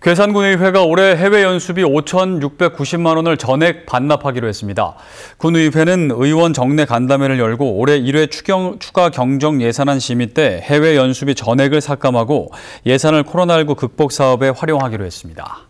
괴산군의회가 올해 해외 연수비 5,690만 원을 전액 반납하기로 했습니다. 군의회는 의원 정례 간담회를 열고 올해 1회 추경, 추가 경정 예산안 심의 때 해외 연수비 전액을 삭감하고 예산을 코로나19 극복 사업에 활용하기로 했습니다.